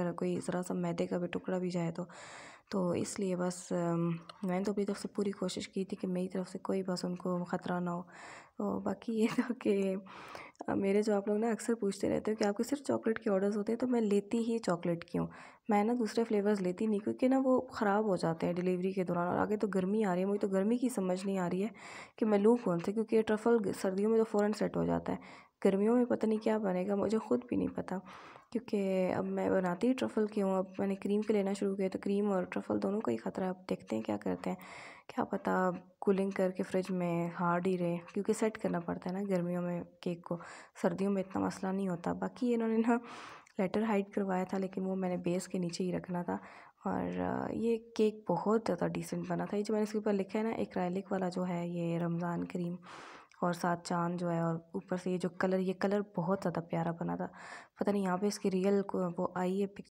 अगर कोई ज़रा सा मैदे का भी टुकड़ा भी जाए तो तो इसलिए बस मैंने तो अपनी तरफ से पूरी कोशिश की थी कि मेरी तरफ से कोई बस उनको ख़तरा ना हो तो बाकी ये था कि मेरे जो आप लोग ना अक्सर पूछते रहते हो कि आपके सिर्फ चॉकलेट के ऑर्डर्स होते हैं तो मैं लेती ही चॉकलेट की हूँ मैं ना दूसरे फ्लेवर्स लेती नहीं क्योंकि ना वो ख़राब हो जाते हैं डिलीवरी के दौरान और आगे तो गर्मी आ रही है मुझे तो गर्मी की समझ नहीं आ रही है कि मैं लूँ कौन से क्योंकि ट्रफल सर्दियों में तो फ़ौर सेट हो जाता है गर्मियों में पता नहीं क्या बनेगा मुझे ख़ुद भी नहीं पता क्योंकि अब मैं बनाती ही ट्रफल की हूँ अब मैंने क्रीम के लेना शुरू किया तो क्रीम और ट्रफल दोनों का ही ख़तरा अब देखते हैं क्या करते हैं क्या पता कूलिंग करके फ्रिज में हार्ड ही रहे क्योंकि सेट करना पड़ता है ना गर्मियों में केक को सर्दियों में इतना मसला नहीं होता बाकी इन्होंने ना लेटर हाइड करवाया था लेकिन वो मैंने बेस के नीचे ही रखना था और ये केक बहुत ज़्यादा डिसेंट बना था ये जो मैंने इसके ऊपर लिखा है ना एक वाला जो है ये रमज़ान करीम और साथ चांद जो है और ऊपर से ये जो कलर ये कलर बहुत ज़्यादा प्यारा बना था पता नहीं यहाँ पे इसकी रियल वो आई है पिक